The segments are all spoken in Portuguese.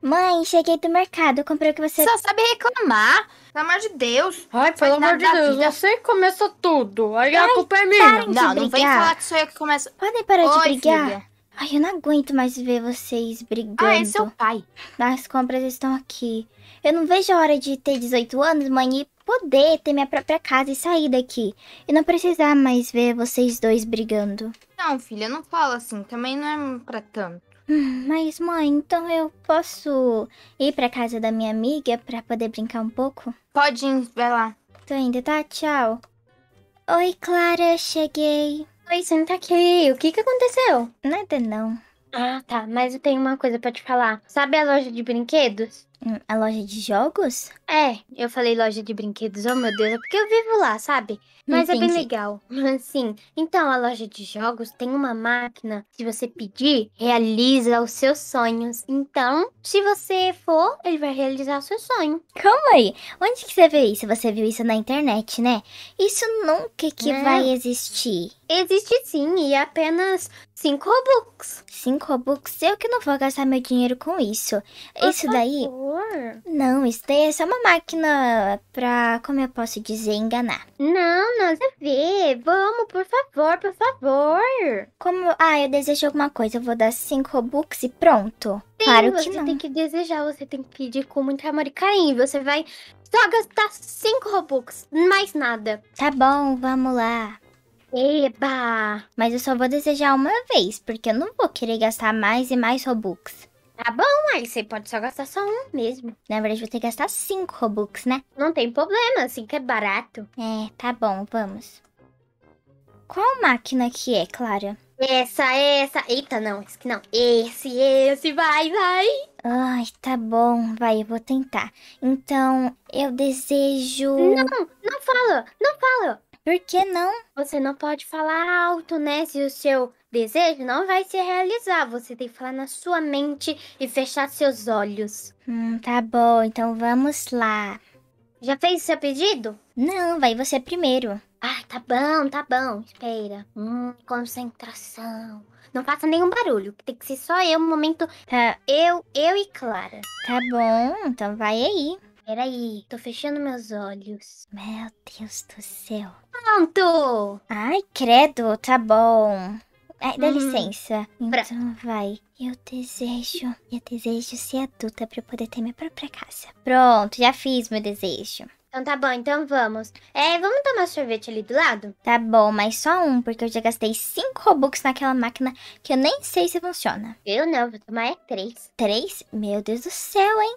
Mãe, cheguei do mercado, comprei o que você. Só sabe reclamar. Pelo amor de Deus. Ai, pelo amor de Deus, vida. você começa tudo. Aí Ai, a culpa é minha. Não, não vem falar que sou eu que começo. Podem parar Oi, de brigar. Filha. Ai, eu não aguento mais ver vocês brigando. Ah, é seu pai. As compras estão aqui. Eu não vejo a hora de ter 18 anos, mãe, e poder ter minha própria casa e sair daqui. E não precisar mais ver vocês dois brigando. Não, filha, não fala assim. Também não é pra tanto. Mas, mãe, então eu posso ir pra casa da minha amiga pra poder brincar um pouco? Pode ir, vai lá. Tô indo, tá? Tchau. Oi, Clara, cheguei. Oi, senta tá aqui. O que que aconteceu? Nada, não. Ah, tá. Mas eu tenho uma coisa pra te falar. Sabe a loja de brinquedos? Hum, a loja de jogos? É, eu falei loja de brinquedos. Oh, meu Deus, é porque eu vivo lá, sabe? Mas Entendi. é bem legal. Assim, então a loja de jogos tem uma máquina. Se você pedir, realiza os seus sonhos. Então, se você for, ele vai realizar o seu sonho. Calma aí. Onde que você viu isso? Você viu isso na internet, né? Isso nunca que é. vai existir. Existe sim, e é apenas 5 Robux. 5 Robux? Eu que não vou gastar meu dinheiro com isso. Por isso favor. daí. Não, isso daí é só uma máquina pra, como eu posso dizer, enganar. Não, nada a é ver. Vamos, por favor, por favor. Como. Ah, eu desejo alguma coisa. Eu vou dar cinco Robux e pronto. Sim, claro que você não. tem que desejar, você tem que pedir com muito amor e carinho. Você vai só gastar cinco Robux, mais nada. Tá bom, vamos lá. Eba! Mas eu só vou desejar uma vez, porque eu não vou querer gastar mais e mais Robux. Tá bom, aí você pode só gastar só um mesmo. Na verdade, vou ter que gastar cinco Robux, né? Não tem problema, cinco é barato. É, tá bom, vamos. Qual máquina que é, Clara? Essa, essa. Eita, não, esse que não. Esse, esse, vai, vai. Ai, tá bom, vai, eu vou tentar. Então, eu desejo. Não, não fala, não fala. Por que não? Você não pode falar alto, né? Se o seu desejo não vai se realizar. Você tem que falar na sua mente e fechar seus olhos. Hum, tá bom. Então vamos lá. Já fez o seu pedido? Não, vai você primeiro. Ah, tá bom, tá bom. Espera. Hum, concentração. Não faça nenhum barulho. Tem que ser só eu um momento. Tá. Eu, eu e Clara. Tá bom, então vai aí. Peraí, tô fechando meus olhos. Meu Deus do céu. Pronto! Ai, credo, tá bom. Ai, é, dá uhum. licença. Então vai. Eu desejo. Eu desejo ser adulta pra eu poder ter minha própria casa. Pronto, já fiz meu desejo. Então tá bom, então vamos. É, vamos tomar sorvete ali do lado? Tá bom, mas só um, porque eu já gastei cinco Robux naquela máquina que eu nem sei se funciona. Eu não, vou tomar é três. Três? Meu Deus do céu, hein?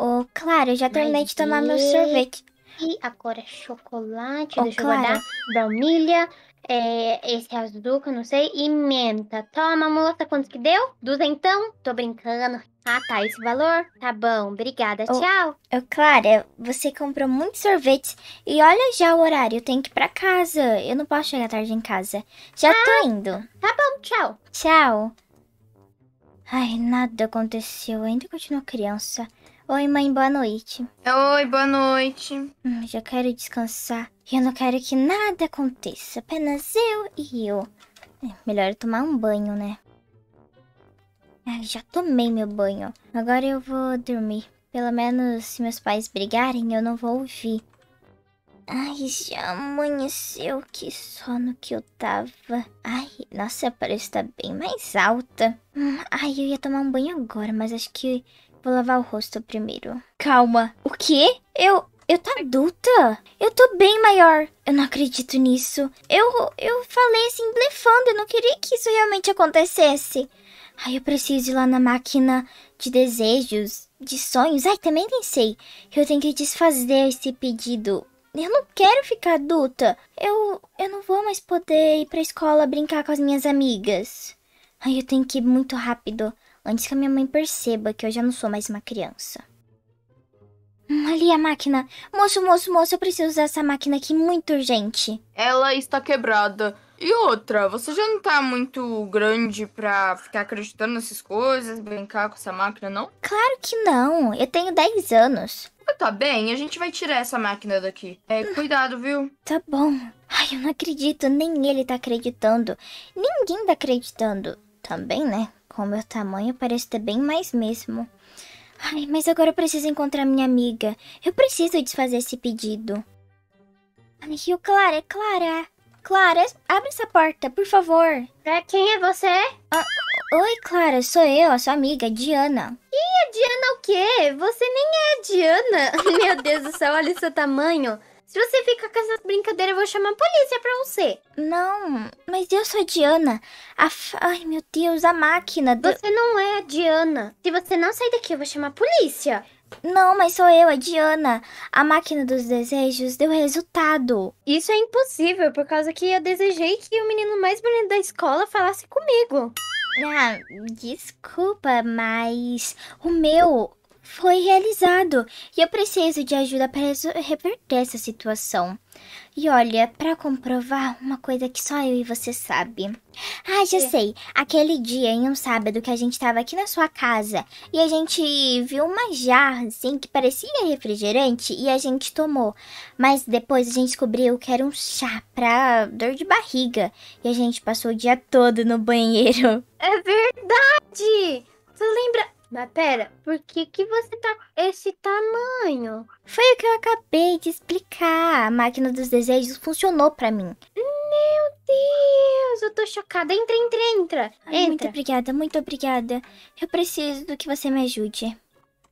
Ô, oh, Clara, eu já terminei de tomar meu sorvete. E agora é chocolate, oh, deixa eu guardar, baunilha, é, esse azul que eu não sei, e menta. Toma, moça, quanto que deu? Duzentão? Tô brincando. Ah, tá, esse valor? Tá bom, obrigada, oh, tchau. Oh, Clara, você comprou muitos sorvetes e olha já o horário, eu tenho que ir pra casa. Eu não posso chegar tarde em casa. Já ah, tô indo. Tá bom, tchau. Tchau. Ai, nada aconteceu, eu ainda continuo criança. Oi, mãe, boa noite. Oi, boa noite. Hum, já quero descansar. Eu não quero que nada aconteça, apenas eu e eu. É, melhor tomar um banho, né? Ah, já tomei meu banho. Agora eu vou dormir. Pelo menos se meus pais brigarem, eu não vou ouvir. Ai, já amanheceu. Que sono que eu tava. Ai, nossa, parece que tá bem mais alta. Hum, ai, eu ia tomar um banho agora, mas acho que Vou lavar o rosto primeiro. Calma. O quê? Eu... Eu tô adulta? Eu tô bem maior. Eu não acredito nisso. Eu... Eu falei assim, blefando. Eu não queria que isso realmente acontecesse. Ai, eu preciso ir lá na máquina de desejos, de sonhos. Ai, também pensei que eu tenho que desfazer esse pedido. Eu não quero ficar adulta. Eu, eu não vou mais poder ir pra escola brincar com as minhas amigas. Ai, eu tenho que ir muito rápido antes que a minha mãe perceba que eu já não sou mais uma criança. Ali a máquina. Moço, moço, moço, eu preciso usar essa máquina aqui muito urgente. Ela está quebrada. E outra, você já não tá muito grande pra ficar acreditando nessas coisas, brincar com essa máquina, não? Claro que não. Eu tenho 10 anos. Ah, tá bem, a gente vai tirar essa máquina daqui. É, hum. cuidado, viu? Tá bom. Ai, eu não acredito. Nem ele tá acreditando. Ninguém tá acreditando. Também, né? com meu tamanho, parece ter bem mais mesmo. Ai, mas agora eu preciso encontrar minha amiga. Eu preciso desfazer esse pedido. Ai, Rio Clara, Clara. Clara, abre essa porta, por favor. Pra quem é você? Ah, oi, Clara, sou eu, a sua amiga, Diana. E a Diana o quê? Você nem é a Diana. Meu Deus do céu, olha o seu tamanho. Se você ficar com essas brincadeiras, eu vou chamar a polícia pra você. Não, mas eu sou a Diana. A Ai, meu Deus, a máquina. Do... Você não é a Diana. Se você não sair daqui, eu vou chamar a polícia. Não, mas sou eu, a Diana. A máquina dos desejos deu resultado. Isso é impossível, por causa que eu desejei que o menino mais bonito da escola falasse comigo. Ah, desculpa, mas o meu foi realizado e eu preciso de ajuda para reverter essa situação. E olha, para comprovar uma coisa que só eu e você sabe. Ah, já é. sei. Aquele dia em um sábado que a gente estava aqui na sua casa e a gente viu uma jarra assim que parecia refrigerante e a gente tomou. Mas depois a gente descobriu que era um chá para dor de barriga e a gente passou o dia todo no banheiro. É verdade. Tu lembra? Mas pera, por que que você tá esse tamanho? Foi o que eu acabei de explicar. A máquina dos desejos funcionou para mim. Meu Deus, eu tô chocada. Entra, entra, entra. Ai, entra. Muito obrigada, muito obrigada. Eu preciso do que você me ajude.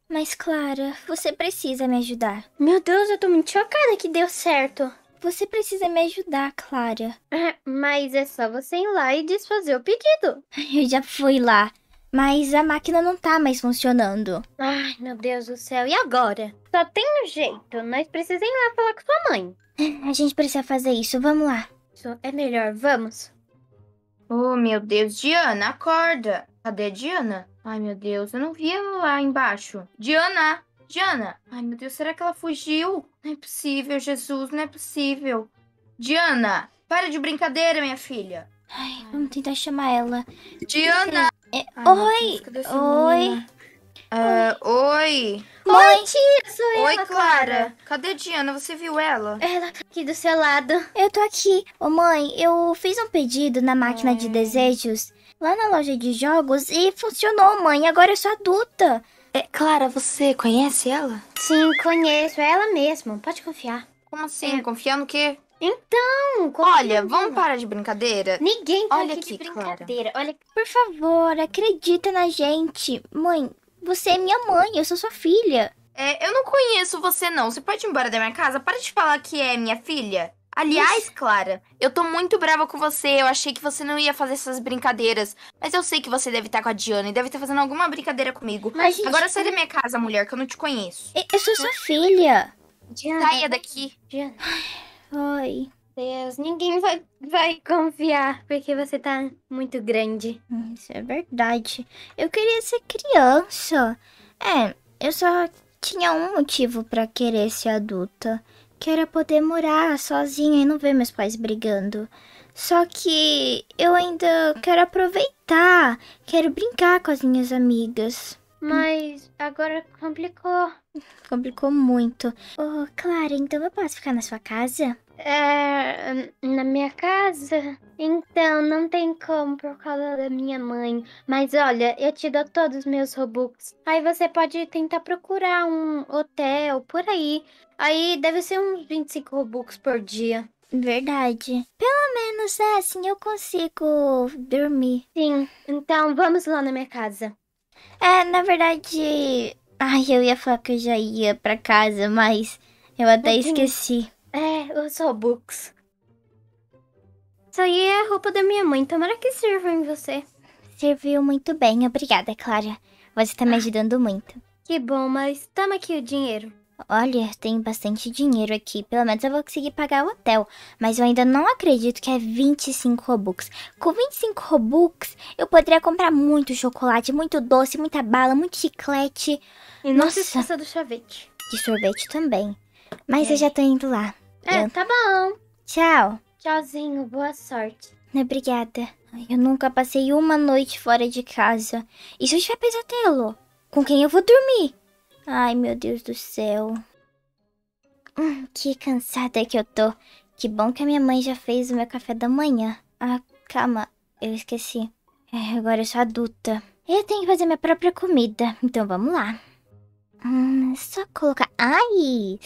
Mas, Clara, você precisa me ajudar. Meu Deus, eu tô muito chocada que deu certo. Você precisa me ajudar, Clara. Ah, mas é só você ir lá e desfazer o pedido. Eu já fui lá mas a máquina não tá mais funcionando. Ai, meu Deus do céu, e agora? Só tem um jeito, nós precisamos ir lá falar com sua mãe. A gente precisa fazer isso, vamos lá. Isso é melhor, vamos. Oh, meu Deus, Diana, acorda. Cadê Diana? Ai, meu Deus, eu não vi ela lá embaixo. Diana, Diana. Ai, meu Deus, será que ela fugiu? Não é possível, Jesus, não é possível. Diana, para de brincadeira, minha filha. Ai, vamos tentar chamar ela. Diana! É, ah, oi! Oi! Uh, oi! Mãe. Oi, tia, sou eu, Oi, Clara. Cadê Diana? Você viu ela? Ela tá aqui do seu lado. Eu tô aqui. Ô, mãe, eu fiz um pedido na máquina de é. desejos lá na loja de jogos e funcionou, mãe. Agora eu sou adulta. É, Clara, você conhece ela? Sim, conheço. É ela mesmo. Pode confiar. Como assim? É. Confiar no quê? Então, olha, vamos parar de brincadeira? Ninguém tá olha aqui, aqui de brincadeira. Clara. Olha, por favor, acredita na gente. Mãe, você é minha mãe, eu sou sua filha. É, eu não conheço você não. Você pode ir embora da minha casa? Para de falar que é minha filha. Aliás, Clara, eu tô muito brava com você. Eu achei que você não ia fazer essas brincadeiras. Mas eu sei que você deve estar tá com a Diana e deve estar tá fazendo alguma brincadeira comigo. Mas, gente, Agora sai da minha casa, mulher, que eu não te conheço. Eu, eu sou sua filha. Diana. Saia daqui. Diana. Oi. Deus, ninguém vai, vai confiar porque você tá muito grande. Isso é verdade. Eu queria ser criança. É, eu só tinha um motivo para querer ser adulta, que era poder morar sozinha e não ver meus pais brigando. Só que eu ainda quero aproveitar, quero brincar com as minhas amigas. Mas agora complicou. Complicou muito. Oh, Clara, então eu posso ficar na sua casa? É, na minha casa? Então, não tem como por causa da minha mãe. Mas olha, eu te dou todos os meus Robux. Aí você pode tentar procurar um hotel por aí. Aí deve ser uns 25 Robux por dia. Verdade. Pelo menos é assim eu consigo dormir. Sim, então vamos lá na minha casa. É, na verdade. Ai, eu ia falar que eu já ia pra casa, mas eu até eu esqueci. Tenho... É, eu sou Books. Isso aí é a roupa da minha mãe, tomara que sirva em você. Serviu muito bem, obrigada, Clara. Você tá me ah. ajudando ah, muito. Que bom, mas toma aqui o dinheiro. Olha, tem bastante dinheiro aqui. Pelo menos eu vou conseguir pagar o hotel. Mas eu ainda não acredito que é 25 Robux. Com 25 Robux, eu poderia comprar muito chocolate, muito doce, muita bala, muito chiclete. E não se esqueça do sorvete. De sorvete também. Mas é. eu já tô indo lá. É, eu... tá bom. Tchau. Tchauzinho, boa sorte. Obrigada. Eu nunca passei uma noite fora de casa. Isso se eu tiver pesadelo? Com quem eu vou dormir? Ai, meu Deus do céu. Hum, que cansada que eu tô. Que bom que a minha mãe já fez o meu café da manhã. Ah, calma, eu esqueci. É, agora eu sou adulta. Eu tenho que fazer minha própria comida, então vamos lá. Hum, é só colocar... Ai,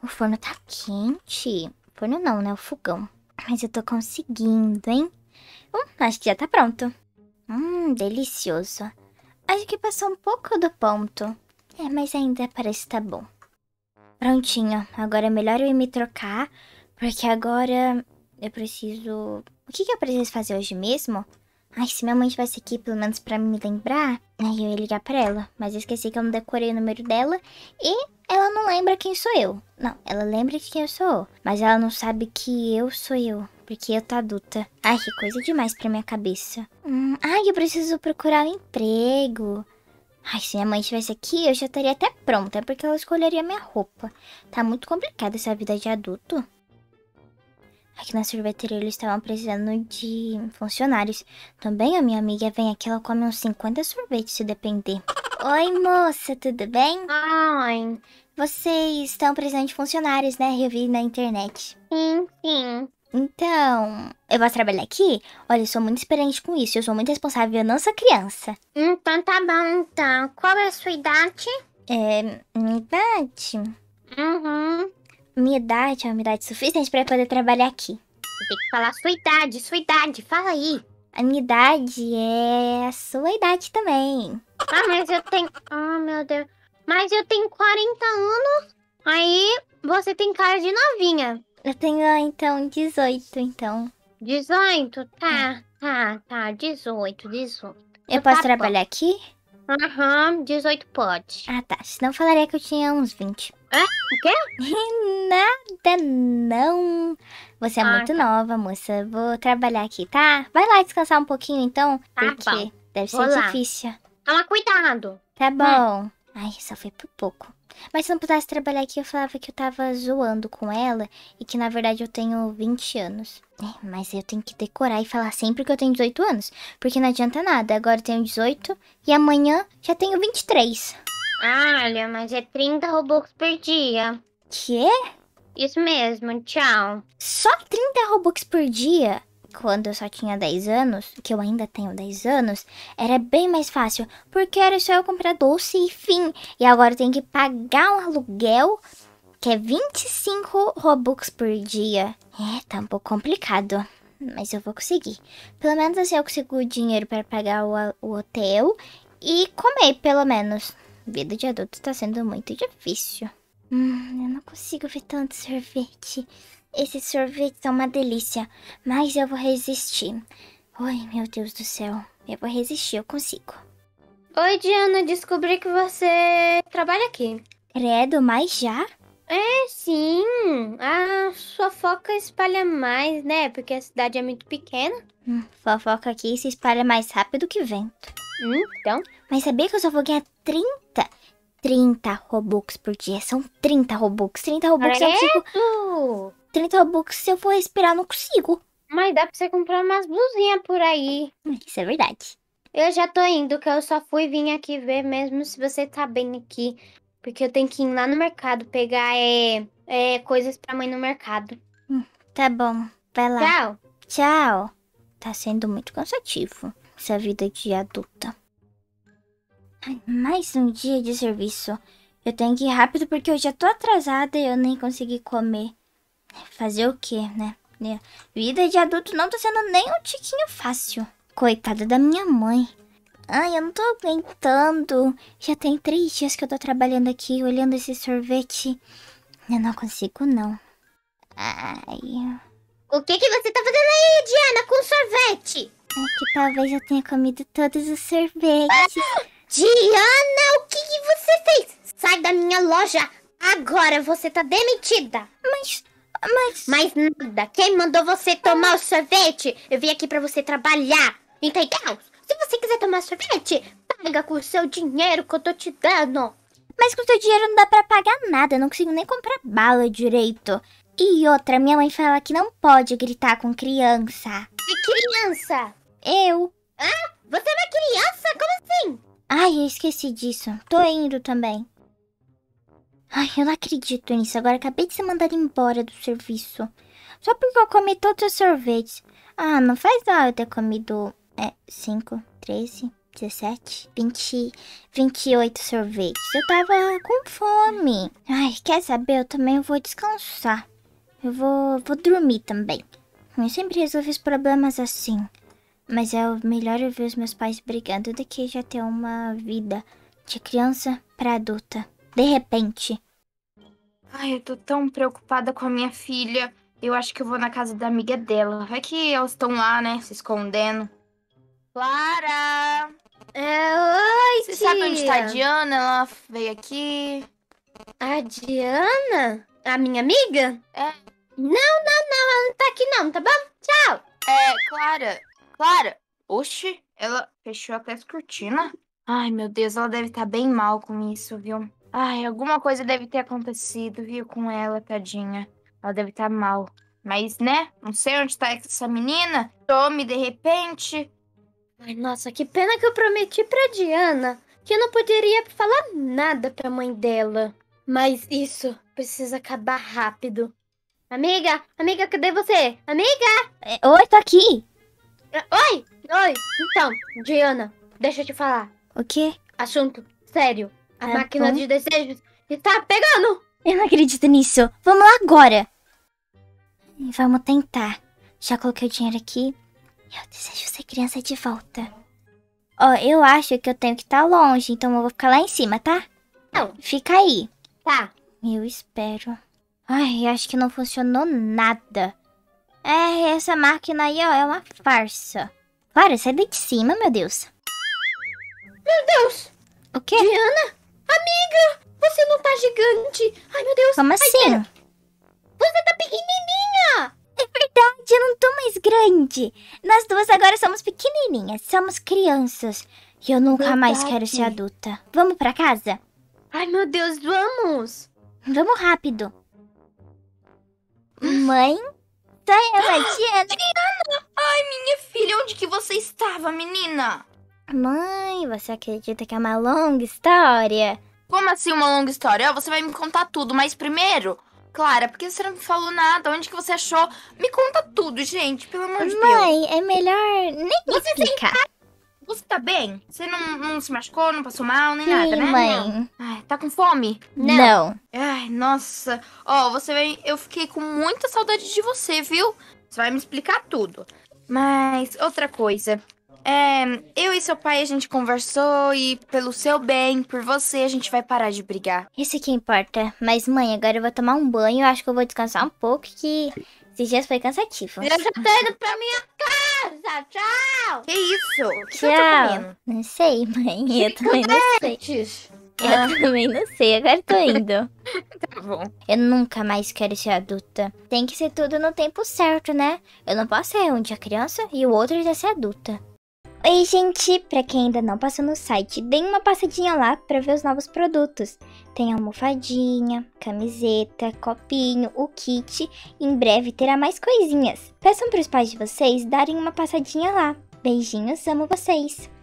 o forno tá quente. Forno não, né? O fogão. Mas eu tô conseguindo, hein? Hum, acho que já tá pronto. Hum, delicioso. Acho que passou um pouco do ponto. É, mas ainda parece tá bom. Prontinho, agora é melhor eu ir me trocar, porque agora eu preciso... O que, que eu preciso fazer hoje mesmo? Ai, se minha mãe estivesse aqui, pelo menos pra me lembrar, aí eu ia ligar pra ela. Mas eu esqueci que eu não decorei o número dela e ela não lembra quem sou eu. Não, ela lembra de quem eu sou, mas ela não sabe que eu sou eu, porque eu tô adulta. Ai, que coisa demais pra minha cabeça. Hum, ai, eu preciso procurar um emprego. Ai, se minha mãe estivesse aqui, eu já estaria até pronta, porque ela escolheria minha roupa. Tá muito complicada essa vida de adulto. Aqui na sorveteria eles estavam precisando de funcionários. Também a minha amiga vem aqui, ela come uns 50 sorvetes se depender. Oi, moça, tudo bem? Oi. Vocês estão precisando de funcionários, né? Eu vi na internet. Sim, sim. Então, eu posso trabalhar aqui? Olha, eu sou muito experiente com isso. Eu sou muito responsável, eu não sou criança. Então tá bom, então. Qual é a sua idade? É. Minha idade? Uhum. Minha idade é uma idade suficiente para poder trabalhar aqui. Tem que falar sua idade, sua idade, fala aí. A minha idade é a sua idade também. Ah, mas eu tenho. Ah, oh, meu Deus. Mas eu tenho 40 anos. Aí você tem cara de novinha. Eu tenho ah, então 18, então. 18? Tá, tá, tá. 18, 18. Eu, eu então posso tá trabalhar bom. aqui? Aham, uhum, 18 pode. Ah, tá. Senão eu falaria que eu tinha uns 20. Ah, o quê? Nada, não. Você é ah, muito tá. nova, moça. Vou trabalhar aqui, tá? Vai lá descansar um pouquinho, então. Tá porque bom. deve Vou ser lá. difícil. Toma cuidado. Tá bom. Hum. Ai, só foi por pouco. Mas se não pudesse trabalhar aqui, eu falava que eu tava zoando com ela e que na verdade eu tenho 20 anos. É, mas eu tenho que decorar e falar sempre que eu tenho 18 anos, porque não adianta nada. Agora eu tenho 18 e amanhã já tenho 23. Olha, mas é 30 Robux por dia. Quê? É? Isso mesmo, tchau. Só 30 Robux por dia? quando eu só tinha 10 anos, que eu ainda tenho 10 anos, era bem mais fácil, porque era só eu comprar doce e fim. E agora eu tenho que pagar um aluguel que é 25 Robux por dia. É, tá um pouco complicado. Mas eu vou conseguir. Pelo menos assim eu consigo o dinheiro para pagar o, o hotel e comer, pelo menos. Vida de adulto está sendo muito difícil. Hum, eu não consigo ver tanto sorvete. Esses sorvetes são uma delícia, mas eu vou resistir. Oi, meu Deus do céu. Eu vou resistir, eu consigo. Oi, Diana, descobri que você trabalha aqui. Credo, mas já? É, sim. A fofoca espalha mais, né? Porque a cidade é muito pequena. Hum, fofoca aqui se espalha mais rápido que vento. Hum, então? Mas sabia que eu só vou ganhar 30? 30 Robux por dia. São 30 Robux. 30 Robux é Credo. eu consigo... Tipo- 30 bucks, se eu for respirar, não consigo. Mas dá pra você comprar umas blusinhas por aí. Isso é verdade. Eu já tô indo, que eu só fui vir aqui ver mesmo se você tá bem aqui. Porque eu tenho que ir lá no mercado pegar é, é, coisas pra mãe no mercado. Hum, tá bom, vai lá. Tchau. Tchau. Tá sendo muito cansativo essa vida de adulta. Ai, mais um dia de serviço. Eu tenho que ir rápido porque eu já tô atrasada e eu nem consegui comer. Fazer o que, né? né? Vida de adulto não tá sendo nem um tiquinho fácil. Coitada da minha mãe. Ai, eu não tô aguentando. Já tem três dias que eu tô trabalhando aqui, olhando esse sorvete. Eu não consigo, não. Ai. O que, que você tá fazendo aí, Diana, com sorvete? É que talvez eu tenha comido todos os sorvetes. Ah, Diana, o que, que você fez? Sai da minha loja! Agora você tá demitida! Mas mas. Mas nada. Quem mandou você tomar o sorvete? Eu vim aqui para você trabalhar. Entendeu? Se você quiser tomar sorvete, paga com o seu dinheiro que eu tô te dando. Mas com o seu dinheiro não dá pra pagar nada. Eu não consigo nem comprar bala direito. E outra, minha mãe fala que não pode gritar com criança. Que criança? Eu. Ah, você é uma criança? Como assim? Ai, eu esqueci disso. Tô indo também. Ai, eu não acredito nisso. Agora acabei de ser mandada embora do serviço. Só porque eu comi todos os sorvetes. Ah, não faz mal eu ter comido. É, 5, 13, 17, 20, 28 sorvetes. Eu tava com fome. Ai, quer saber? Eu também vou descansar. Eu vou, vou dormir também. Eu sempre resolvo os problemas assim. Mas é melhor eu ver os meus pais brigando do que já ter uma vida de criança para adulta de repente. Ai, eu tô tão preocupada com a minha filha. Eu acho que eu vou na casa da amiga dela. Vai que elas estão lá, né? Se escondendo. Clara! É, oi, Você tia. sabe onde tá a Diana? Ela veio aqui. A Diana? A minha amiga? É. Não, não, não, ela não tá aqui não, tá bom? Tchau! É, Clara. Clara! Oxi, ela fechou até as cortinas. Ai, meu Deus, ela deve estar tá bem mal com isso, viu? Ai, alguma coisa deve ter acontecido, viu, com ela, tadinha. Ela deve estar tá mal. Mas, né? Não sei onde tá essa menina. Tome de repente. Ai, nossa, que pena que eu prometi pra Diana que eu não poderia falar nada pra mãe dela. Mas isso precisa acabar rápido. Amiga, amiga, cadê você? Amiga! É, oi, tô aqui. Ah, oi, oi. Então, Diana, deixa eu te falar. O quê? Assunto sério. A é máquina bom. de desejos está pegando! Eu não acredito nisso. Vamos lá agora! vamos tentar. Já coloquei o dinheiro aqui. Eu desejo ser criança de volta. Ó, oh, eu acho que eu tenho que estar tá longe, então eu vou ficar lá em cima, tá? Não. Fica aí. Tá. Eu espero. Ai, acho que não funcionou nada. É, essa máquina aí, ó, é uma farsa. Clara, sai daí de cima, meu Deus. Meu Deus! O quê? Diana? tá gigante. Ai, meu Deus. Como assim? Ai, você tá pequenininha. É verdade, eu não tô mais grande. Nós duas agora somos pequenininhas, somos crianças. E eu nunca verdade. mais quero ser adulta. Vamos pra casa? Ai, meu Deus, vamos. Vamos rápido. Mãe? Sou eu, a Diana. Diana! Ai, minha filha, onde que você estava, menina? Mãe, você acredita que é uma longa história? Como assim uma longa história? você vai me contar tudo, mas primeiro, Clara, por que você não me falou nada? Onde que você achou? Me conta tudo, gente, pelo amor de Deus. Mãe, é melhor nem você explicar. Tem... Você tá bem? Você não, não se machucou, não passou mal, nem Sim, nada, né? mãe. Ai, tá com fome? Não. não. Ai, nossa. Ó, oh, você vem. Eu fiquei com muita saudade de você, viu? Você vai me explicar tudo. Mas outra coisa, é, eu e seu pai a gente conversou e pelo seu bem, por você, a gente vai parar de brigar. Isso que importa. Mas mãe, agora eu vou tomar um banho, eu acho que eu vou descansar um pouco que esses dias foi cansativo. Eu já tô indo pra minha casa. Tchau. Que isso? O que Tchau. você tá comendo? Não sei, mãe. Eu também não sei. Eu também não sei, agora tô indo. tá bom. Eu nunca mais quero ser adulta. Tem que ser tudo no tempo certo, né? Eu não posso ser um dia criança e o outro já ser adulta. Oi gente, para quem ainda não passou no site, deem uma passadinha lá para ver os novos produtos. Tem almofadinha, camiseta, copinho, o kit, em breve terá mais coisinhas. Peçam para os pais de vocês darem uma passadinha lá. Beijinhos, amo vocês!